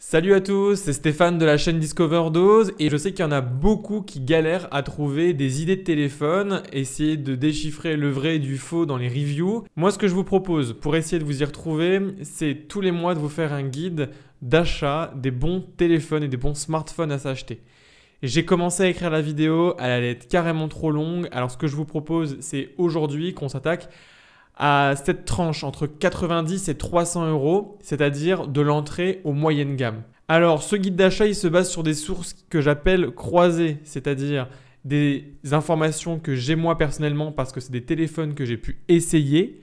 Salut à tous, c'est Stéphane de la chaîne Discover Dose et je sais qu'il y en a beaucoup qui galèrent à trouver des idées de téléphone, essayer de déchiffrer le vrai et du faux dans les reviews. Moi ce que je vous propose pour essayer de vous y retrouver, c'est tous les mois de vous faire un guide d'achat des bons téléphones et des bons smartphones à s'acheter. J'ai commencé à écrire la vidéo, elle allait être carrément trop longue, alors ce que je vous propose c'est aujourd'hui qu'on s'attaque à cette tranche entre 90 et 300 euros, c'est-à-dire de l'entrée au moyenne gamme. Alors, ce guide d'achat, il se base sur des sources que j'appelle croisées, c'est-à-dire des informations que j'ai moi personnellement parce que c'est des téléphones que j'ai pu essayer,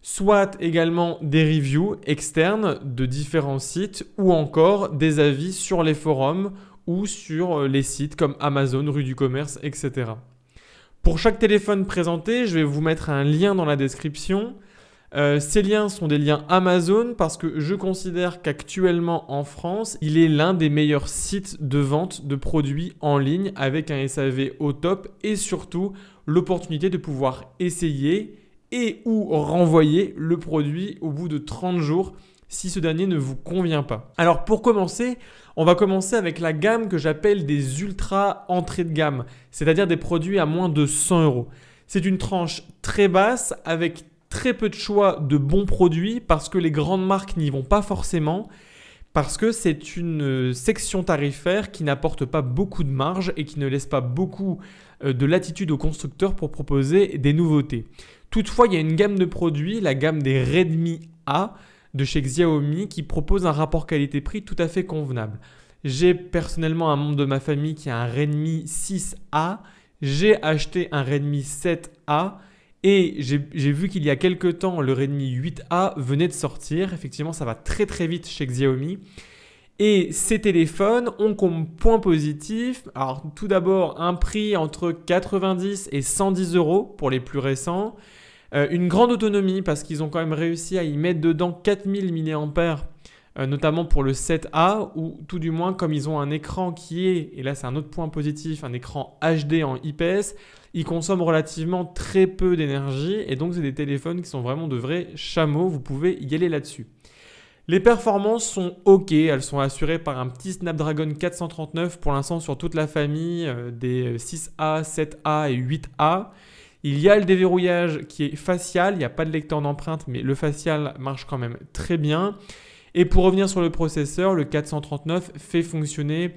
soit également des reviews externes de différents sites ou encore des avis sur les forums ou sur les sites comme Amazon, rue du commerce, etc. Pour chaque téléphone présenté, je vais vous mettre un lien dans la description. Euh, ces liens sont des liens Amazon parce que je considère qu'actuellement en France, il est l'un des meilleurs sites de vente de produits en ligne avec un SAV au top et surtout l'opportunité de pouvoir essayer et ou renvoyer le produit au bout de 30 jours si ce dernier ne vous convient pas. Alors pour commencer, on va commencer avec la gamme que j'appelle des ultra entrées de gamme, c'est-à-dire des produits à moins de 100 euros. C'est une tranche très basse avec très peu de choix de bons produits parce que les grandes marques n'y vont pas forcément parce que c'est une euh, section tarifaire qui n'apporte pas beaucoup de marge et qui ne laisse pas beaucoup euh, de latitude aux constructeurs pour proposer des nouveautés. Toutefois, il y a une gamme de produits, la gamme des Redmi A, de chez Xiaomi qui propose un rapport qualité-prix tout à fait convenable. J'ai personnellement un membre de ma famille qui a un Redmi 6A, j'ai acheté un Redmi 7A et j'ai vu qu'il y a quelques temps le Redmi 8A venait de sortir. Effectivement, ça va très très vite chez Xiaomi. Et ces téléphones ont comme point positif, alors tout d'abord un prix entre 90 et 110 euros pour les plus récents. Euh, une grande autonomie parce qu'ils ont quand même réussi à y mettre dedans 4000 mAh euh, notamment pour le 7A, ou tout du moins comme ils ont un écran qui est, et là c'est un autre point positif, un écran HD en IPS, ils consomment relativement très peu d'énergie, et donc c'est des téléphones qui sont vraiment de vrais chameaux, vous pouvez y aller là-dessus. Les performances sont ok, elles sont assurées par un petit Snapdragon 439 pour l'instant sur toute la famille euh, des 6A, 7A et 8A. Il y a le déverrouillage qui est facial, il n'y a pas de lecteur d'empreinte, mais le facial marche quand même très bien. Et pour revenir sur le processeur, le 439 fait fonctionner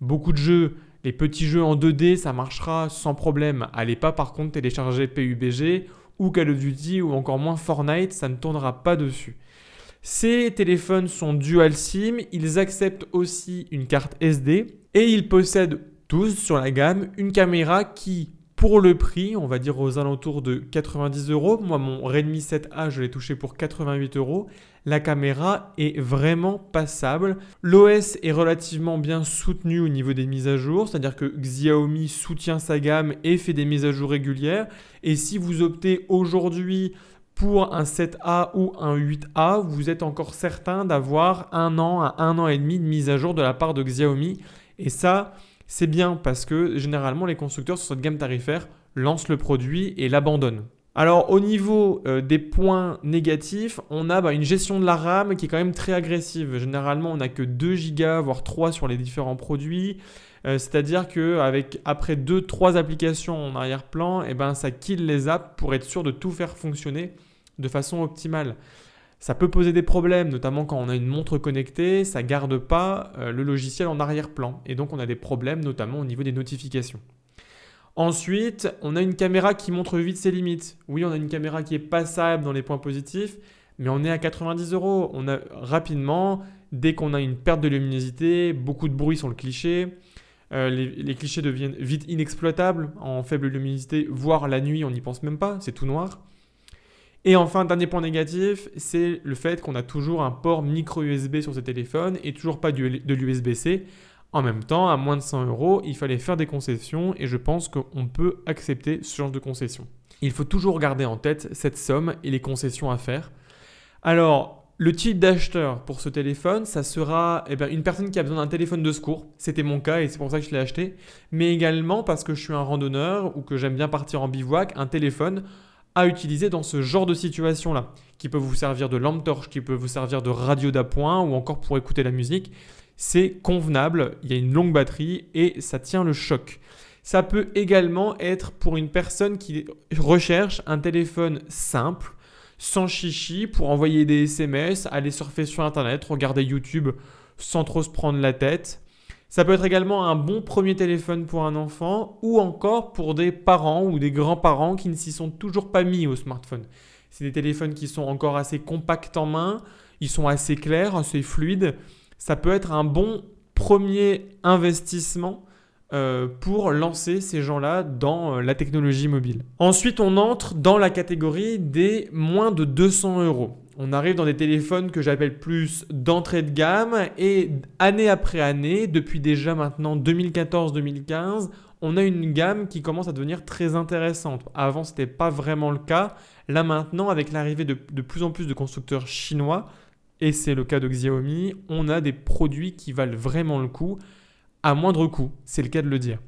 beaucoup de jeux. Les petits jeux en 2D, ça marchera sans problème. Allez pas par contre télécharger PUBG ou Call of Duty ou encore moins Fortnite, ça ne tournera pas dessus. Ces téléphones sont dual SIM, ils acceptent aussi une carte SD et ils possèdent tous sur la gamme une caméra qui pour le prix, on va dire aux alentours de 90 euros. Moi, mon Redmi 7A, je l'ai touché pour 88 euros. La caméra est vraiment passable. L'OS est relativement bien soutenu au niveau des mises à jour, c'est-à-dire que Xiaomi soutient sa gamme et fait des mises à jour régulières. Et si vous optez aujourd'hui pour un 7A ou un 8A, vous êtes encore certain d'avoir un an à un an et demi de mise à jour de la part de Xiaomi. Et ça, c'est bien parce que généralement les constructeurs sur cette gamme tarifaire lancent le produit et l'abandonnent. Alors au niveau euh, des points négatifs, on a bah, une gestion de la RAM qui est quand même très agressive. Généralement, on n'a que 2 Go, voire 3 sur les différents produits. Euh, c'est-à-dire qu'avec après 2-3 applications en arrière-plan, et eh ben, ça kill les apps pour être sûr de tout faire fonctionner de façon optimale. Ça peut poser des problèmes, notamment quand on a une montre connectée, ça garde pas euh, le logiciel en arrière-plan. Et donc on a des problèmes, notamment au niveau des notifications. Ensuite, on a une caméra qui montre vite ses limites. Oui, on a une caméra qui est passable dans les points positifs, mais on est à 90 euros. On a rapidement, dès qu'on a une perte de luminosité, beaucoup de bruit sur le cliché. Euh, les, les, clichés deviennent vite inexploitables en faible luminosité, voire la nuit, on n'y pense même pas, c'est tout noir. Et enfin, dernier point négatif, c'est le fait qu'on a toujours un port micro USB sur ce téléphone et toujours pas de l'USB-C. En même temps, à moins de 100 euros, il fallait faire des concessions et je pense qu'on peut accepter ce genre de concession. Il faut toujours garder en tête cette somme et les concessions à faire. Alors, le type d'acheteur pour ce téléphone, ça sera eh ben, une personne qui a besoin d'un téléphone de secours. C'était mon cas et c'est pour ça que je l'ai acheté. Mais également parce que je suis un randonneur ou que j'aime bien partir en bivouac, un téléphone à utiliser dans ce genre de situation-là, qui peut vous servir de lampe torche, qui peut vous servir de radio d'appoint ou encore pour écouter la musique. C'est convenable, il y a une longue batterie et ça tient le choc. Ça peut également être pour une personne qui recherche un téléphone simple, sans chichi, pour envoyer des SMS, aller surfer sur Internet, regarder YouTube sans trop se prendre la tête. Ça peut être également un bon premier téléphone pour un enfant ou encore pour des parents ou des grands-parents qui ne s'y sont toujours pas mis au smartphone. C'est des téléphones qui sont encore assez compacts en main, ils sont assez clairs, assez fluides. Ça peut être un bon premier investissement euh, pour lancer ces gens-là dans euh, la technologie mobile. Ensuite, on entre dans la catégorie des moins de 200 euros on arrive dans des téléphones que j'appelle plus d'entrée de gamme et année après année, depuis déjà maintenant 2014-2015, on a une gamme qui commence à devenir très intéressante. Avant, ce n'était pas vraiment le cas. Là maintenant, avec l'arrivée de, plus en plus de constructeurs chinois, et c'est le cas de Xiaomi, on a des produits qui valent vraiment le coup, à moindre coût, c'est le cas de le dire.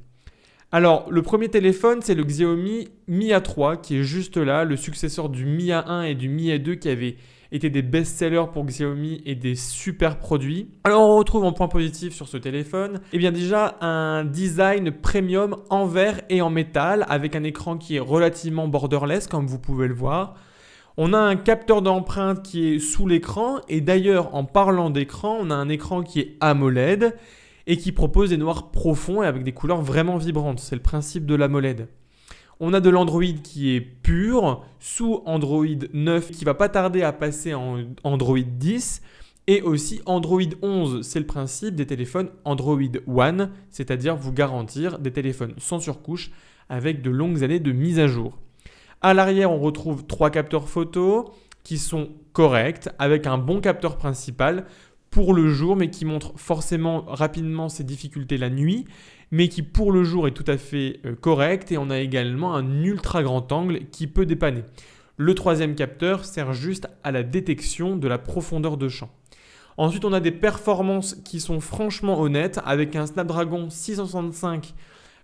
Alors, le premier téléphone, c'est le Xiaomi Mi A3 qui est juste là, le successeur du Mi A1 et du Mi A2 qui avait étaient des best-sellers pour Xiaomi et des super produits. Alors on retrouve en point positif sur ce téléphone, eh bien déjà un design premium en verre et en métal avec un écran qui est relativement borderless comme vous pouvez le voir. On a un capteur d'empreinte qui est sous l'écran et d'ailleurs en parlant d'écran, on a un écran qui est AMOLED et qui propose des noirs profonds et avec des couleurs vraiment vibrantes. C'est le principe de l'AMOLED. On a de l'Android qui est pur, sous Android 9 qui va pas tarder à passer en Android 10 et aussi Android 11, c'est le principe des téléphones Android One, c'est-à-dire vous garantir des téléphones sans surcouche avec de longues années de mise à jour. À l'arrière, on retrouve trois capteurs photo qui sont corrects avec un bon capteur principal le jour, mais qui montre forcément rapidement ses difficultés la nuit, mais qui pour le jour est tout à fait euh, correct. Et on a également un ultra grand angle qui peut dépanner. Le troisième capteur sert juste à la détection de la profondeur de champ. Ensuite, on a des performances qui sont franchement honnêtes avec un Snapdragon 665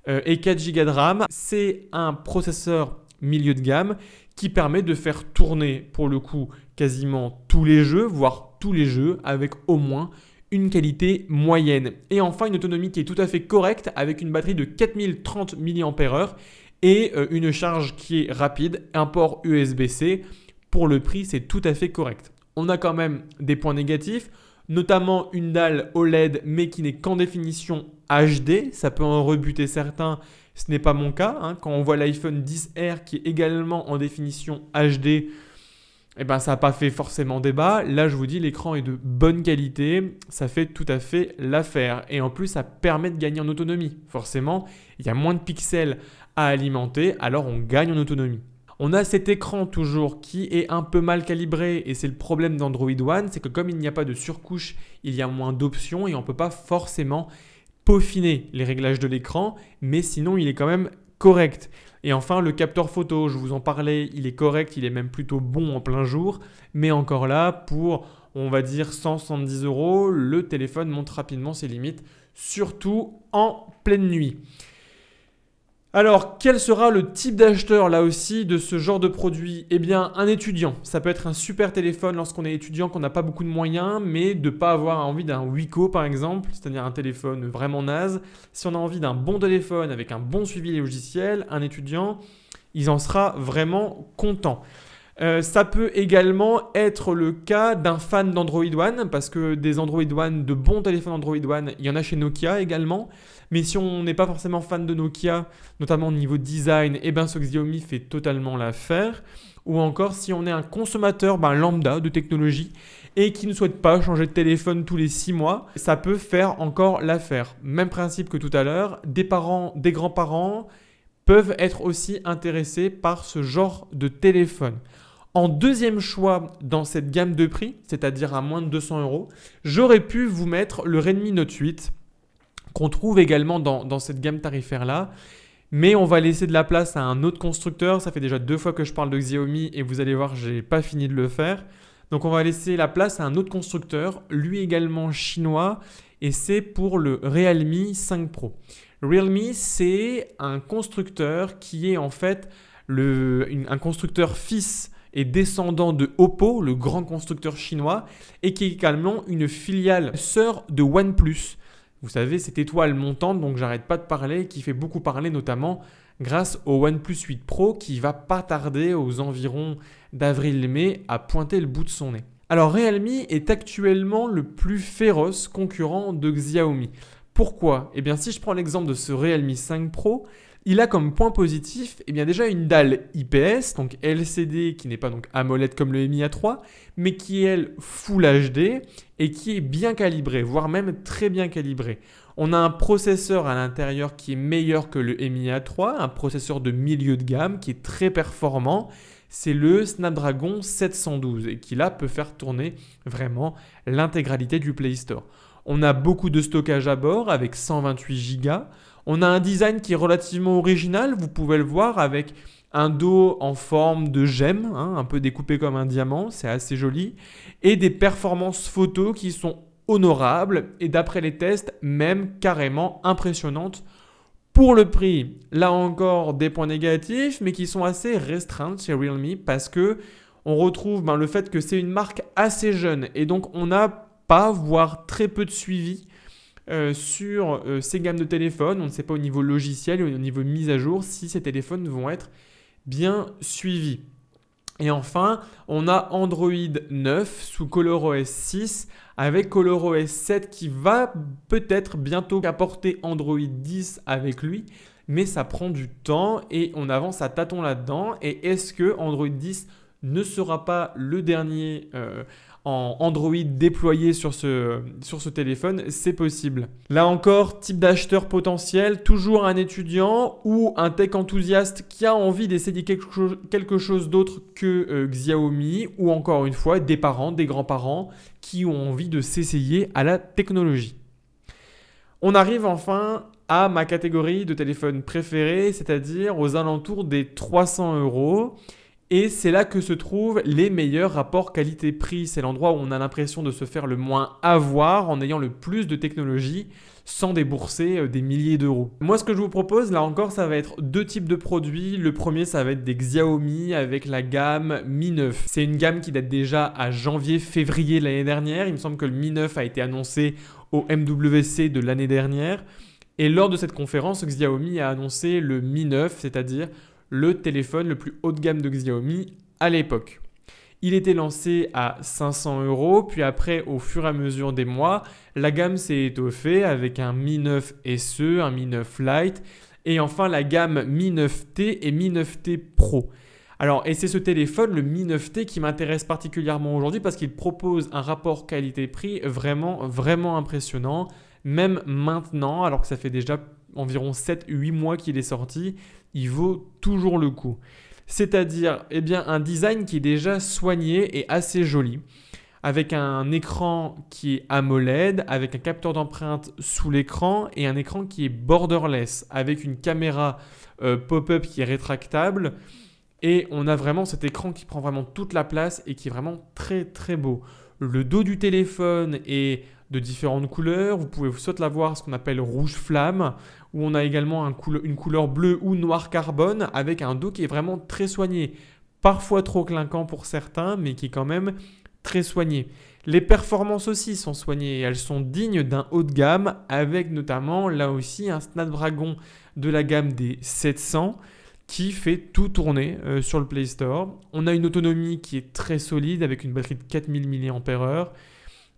euh, et 4 Go de RAM. C'est un processeur milieu de gamme qui permet de faire tourner pour le coup quasiment tous les jeux, voire tous les jeux avec au moins une qualité moyenne. Et enfin, une autonomie qui est tout à fait correcte avec une batterie de 4030 mAh et euh, une charge qui est rapide, un port USB-C. Pour le prix, c'est tout à fait correct. On a quand même des points négatifs, notamment une dalle OLED mais qui n'est qu'en définition HD. Ça peut en rebuter certains, ce n'est pas mon cas. Hein. Quand on voit l'iPhone 10R qui est également en définition HD, eh ben, ça n'a pas fait forcément débat. Là, je vous dis, l'écran est de bonne qualité, ça fait tout à fait l'affaire. Et en plus, ça permet de gagner en autonomie. Forcément, il y a moins de pixels à alimenter, alors on gagne en autonomie. On a cet écran toujours qui est un peu mal calibré et c'est le problème d'Android One, c'est que comme il n'y a pas de surcouche, il y a moins d'options et on ne peut pas forcément peaufiner les réglages de l'écran, mais sinon il est quand même correct. Et enfin, le capteur photo, je vous en parlais, il est correct, il est même plutôt bon en plein jour, mais encore là, pour, on va dire, 170 euros, le téléphone monte rapidement ses limites, surtout en pleine nuit. Alors, quel sera le type d'acheteur là aussi de ce genre de produit Eh bien, un étudiant. Ça peut être un super téléphone lorsqu'on est étudiant, qu'on n'a pas beaucoup de moyens, mais de ne pas avoir envie d'un Wico par exemple, c'est-à-dire un téléphone vraiment naze. Si on a envie d'un bon téléphone avec un bon suivi logiciel, un étudiant, il en sera vraiment content. Euh, ça peut également être le cas d'un fan d'Android One, parce que des Android One, de bons téléphones Android One, il y en a chez Nokia également. Mais si on n'est pas forcément fan de Nokia, notamment au niveau design, et eh ben ce Xiaomi fait totalement l'affaire. Ou encore si on est un consommateur ben, lambda de technologie et qui ne souhaite pas changer de téléphone tous les six mois, ça peut faire encore l'affaire. Même principe que tout à l'heure, des parents, des grands-parents peuvent être aussi intéressés par ce genre de téléphone. En deuxième choix dans cette gamme de prix, c'est-à-dire à moins de 200 euros, j'aurais pu vous mettre le Redmi Note 8 qu'on trouve également dans, cette gamme tarifaire-là. Mais on va laisser de la place à un autre constructeur. Ça fait déjà deux fois que je parle de Xiaomi et vous allez voir, j'ai pas fini de le faire. Donc on va laisser la place à un autre constructeur, lui également chinois, et c'est pour le Realme 5 Pro. Realme, c'est un constructeur qui est en fait le, un constructeur fils est descendant de Oppo, le grand constructeur chinois, et qui est également une filiale sœur de OnePlus. Vous savez, cette étoile montante dont j'arrête pas de parler, qui fait beaucoup parler notamment grâce au OnePlus 8 Pro qui va pas tarder aux environs d'avril-mai à pointer le bout de son nez. Alors Realme est actuellement le plus féroce concurrent de Xiaomi. Pourquoi Eh bien si je prends l'exemple de ce Realme 5 Pro, il a comme point positif eh bien déjà une dalle IPS, donc LCD qui n'est pas donc AMOLED comme le MIA3, mais qui est elle Full HD et qui est bien calibrée, voire même très bien calibrée. On a un processeur à l'intérieur qui est meilleur que le MIA3, un processeur de milieu de gamme qui est très performant. C'est le Snapdragon 712 et qui là peut faire tourner vraiment l'intégralité du Play Store. On a beaucoup de stockage à bord avec 128 Go. On a un design qui est relativement original, vous pouvez le voir avec un dos en forme de gemme, hein, un peu découpé comme un diamant, c'est assez joli, et des performances photos qui sont honorables et d'après les tests même carrément impressionnantes pour le prix. Là encore des points négatifs mais qui sont assez restreints chez Realme parce que on retrouve ben, le fait que c'est une marque assez jeune et donc on n'a pas voire très peu de suivi euh, sur euh, ces gammes de téléphones. On ne sait pas au niveau logiciel, au niveau mise à jour, si ces téléphones vont être bien suivis. Et enfin, on a Android 9 sous ColorOS 6 avec ColorOS 7 qui va peut-être bientôt apporter Android 10 avec lui, mais ça prend du temps et on avance à tâtons là-dedans. Et est-ce que Android 10 ne sera pas le dernier euh, en Android déployé sur ce, téléphone, c'est possible. Là encore, type d'acheteur potentiel, toujours un étudiant ou un tech enthousiaste qui a envie d'essayer quelque, chose, quelque chose d'autre que euh, Xiaomi, ou encore une fois des parents, des grands-parents qui ont envie de s'essayer à la technologie. On arrive enfin à ma catégorie de téléphone préféré, c'est-à-dire aux alentours des 300 euros. Et c'est là que se trouvent les meilleurs rapports qualité-prix. C'est l'endroit où on a l'impression de se faire le moins avoir en ayant le plus de technologie sans débourser euh, des milliers d'euros. Moi ce que je vous propose là encore ça va être deux types de produits. Le premier ça va être des Xiaomi avec la gamme Mi 9. C'est une gamme qui date déjà à janvier-février l'année dernière. Il me semble que le Mi 9 a été annoncé au MWC de l'année dernière. Et lors de cette conférence Xiaomi a annoncé le Mi 9, c'est-à-dire le téléphone le plus haut de gamme de Xiaomi à l'époque. Il était lancé à 500 euros, puis après, au fur et à mesure des mois, la gamme s'est étoffée avec un Mi 9 SE, un Mi 9 Lite, et enfin la gamme Mi 9T et Mi 9T Pro. Alors, et c'est ce téléphone, le Mi 9T, qui m'intéresse particulièrement aujourd'hui parce qu'il propose un rapport qualité-prix vraiment, vraiment impressionnant, même maintenant, alors que ça fait déjà environ 7 8 mois qu'il est sorti, il vaut toujours le coup. C'est-à-dire eh bien un design qui est déjà soigné et assez joli avec un écran qui est AMOLED, avec un capteur d'empreinte sous l'écran et un écran qui est borderless, avec une caméra euh, pop-up qui est rétractable. Et on a vraiment cet écran qui prend vraiment toute la place et qui est vraiment très très beau. Le dos du téléphone est de différentes couleurs. Vous pouvez soit l'avoir ce qu'on appelle rouge flamme où on a également une couleur bleue ou noir carbone avec un dos qui est vraiment très soigné. Parfois trop clinquant pour certains, mais qui est quand même très soigné. Les performances aussi sont soignées et elles sont dignes d'un haut de gamme avec notamment là aussi un Snapdragon de la gamme des 700 qui fait tout tourner euh, sur le Play Store. On a une autonomie qui est très solide avec une batterie de 4000 mAh,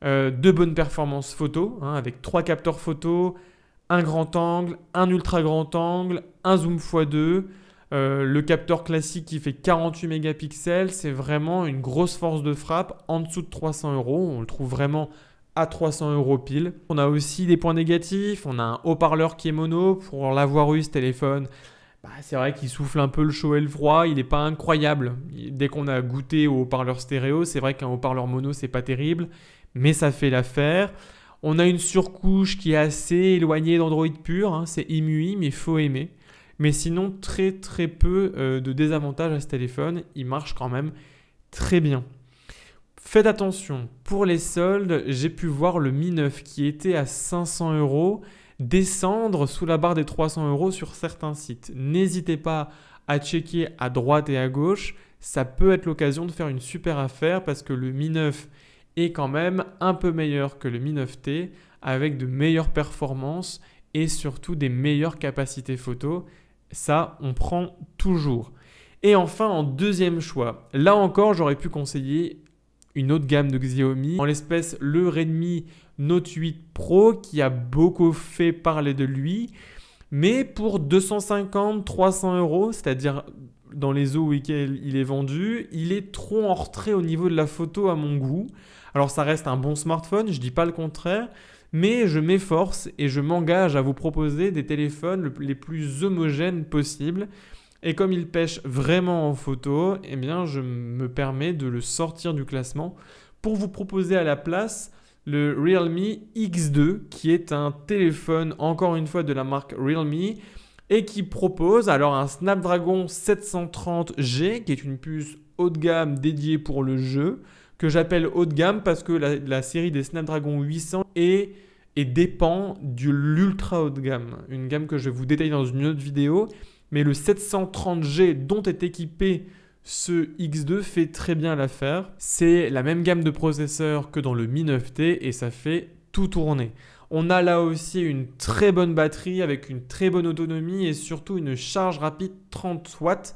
euh, deux de bonnes performances photo hein, avec trois capteurs photo, un grand angle, un ultra grand angle, un zoom x2. Euh, le capteur classique qui fait 48 mégapixels, c'est vraiment une grosse force de frappe en dessous de 300 euros. On le trouve vraiment à 300 euros pile. On a aussi des points négatifs. On a un haut-parleur qui est mono. Pour l'avoir eu ce téléphone, bah, c'est vrai qu'il souffle un peu le chaud et le froid. Il n'est pas incroyable. Dès qu'on a goûté au haut-parleur stéréo, c'est vrai qu'un haut-parleur mono, c'est pas terrible, mais ça fait l'affaire. On a une surcouche qui est assez éloignée d'Android pur, hein, c'est imui mais il faut aimer. Mais sinon, très très peu euh, de désavantages à ce téléphone, il marche quand même très bien. Faites attention, pour les soldes, j'ai pu voir le Mi 9 qui était à 500 euros descendre sous la barre des 300 euros sur certains sites. N'hésitez pas à checker à droite et à gauche, ça peut être l'occasion de faire une super affaire parce que le Mi 9 quand même un peu meilleur que le Mi 9T avec de meilleures performances et surtout des meilleures capacités photo. Ça, on prend toujours. Et enfin, en deuxième choix, là encore, j'aurais pu conseiller une autre gamme de Xiaomi, en l'espèce le Redmi Note 8 Pro qui a beaucoup fait parler de lui, mais pour 250-300 euros, c'est-à-dire dans les eaux où il est vendu, il est trop en retrait au niveau de la photo à mon goût. Alors ça reste un bon smartphone, je dis pas le contraire, mais je m'efforce et je m'engage à vous proposer des téléphones les plus homogènes possibles. Et comme il pêche vraiment en photo, eh bien je me permets de le sortir du classement pour vous proposer à la place le Realme X2 qui est un téléphone encore une fois de la marque Realme et qui propose alors un Snapdragon 730G qui est une puce haut de gamme dédiée pour le jeu que j'appelle haut de gamme parce que la, série des Snapdragon 800 est et dépend de l'ultra haut de gamme, une gamme que je vais vous détailler dans une autre vidéo, mais le 730G dont est équipé ce X2 fait très bien l'affaire. C'est la même gamme de processeurs que dans le Mi 9T et ça fait tout tourner. On a là aussi une très bonne batterie avec une très bonne autonomie et surtout une charge rapide 30 watts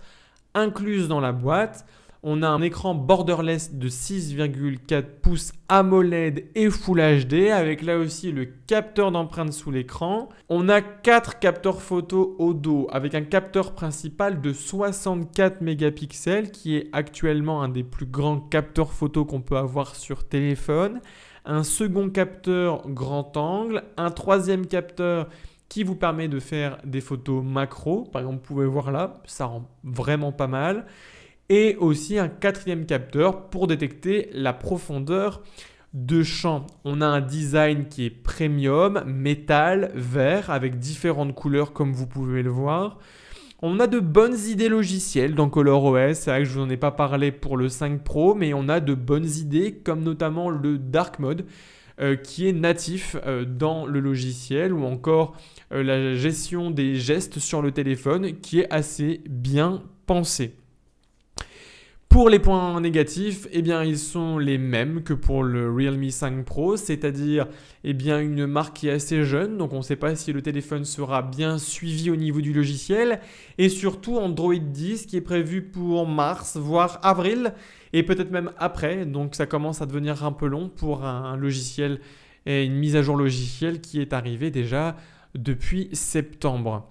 incluse dans la boîte. On a un écran borderless de 6,4 pouces AMOLED et Full HD avec là aussi le capteur d'empreinte sous l'écran. On a quatre capteurs photos au dos avec un capteur principal de 64 mégapixels qui est actuellement un des plus grands capteurs photos qu'on peut avoir sur téléphone un second capteur grand angle, un troisième capteur qui vous permet de faire des photos macro. Par exemple, vous pouvez voir là, ça rend vraiment pas mal. Et aussi un quatrième capteur pour détecter la profondeur de champ. On a un design qui est premium, métal, vert, avec différentes couleurs comme vous pouvez le voir. On a de bonnes idées logicielles dans ColorOS. C'est vrai que je vous en ai pas parlé pour le 5 Pro, mais on a de bonnes idées comme notamment le Dark Mode euh, qui est natif euh, dans le logiciel ou encore euh, la gestion des gestes sur le téléphone qui est assez bien pensée. Pour les points négatifs, eh bien, ils sont les mêmes que pour le Realme 5 Pro, c'est-à-dire eh bien, une marque qui est assez jeune, donc on ne sait pas si le téléphone sera bien suivi au niveau du logiciel, et surtout Android 10 qui est prévu pour mars, voire avril, et peut-être même après, donc ça commence à devenir un peu long pour un logiciel et une mise à jour logicielle qui est arrivée déjà depuis septembre.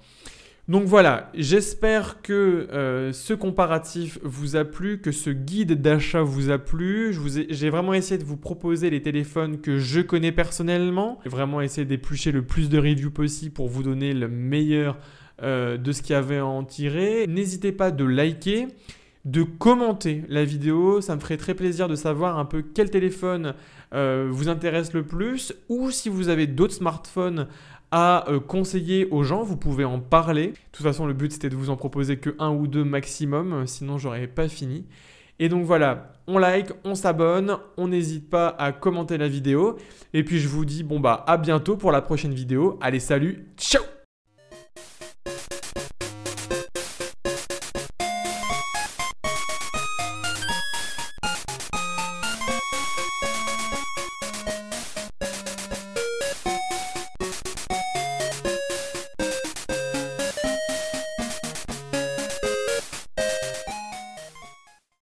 Donc voilà, j'espère que euh, ce comparatif vous a plu, que ce guide d'achat vous a plu. J'ai vraiment essayé de vous proposer les téléphones que je connais personnellement. J'ai vraiment essayé d'éplucher le plus de reviews possible pour vous donner le meilleur euh, de ce qu'il y avait à en tirer. N'hésitez pas de liker de commenter la vidéo. Ça me ferait très plaisir de savoir un peu quel téléphone euh, vous intéresse le plus ou si vous avez d'autres smartphones à euh, conseiller aux gens, vous pouvez en parler. De toute façon, le but c'était de vous en proposer que un ou deux maximum, euh, sinon j'aurais pas fini. Et donc voilà, on like, on s'abonne, on n'hésite pas à commenter la vidéo. Et puis je vous dis bon bah à bientôt pour la prochaine vidéo. Allez salut, ciao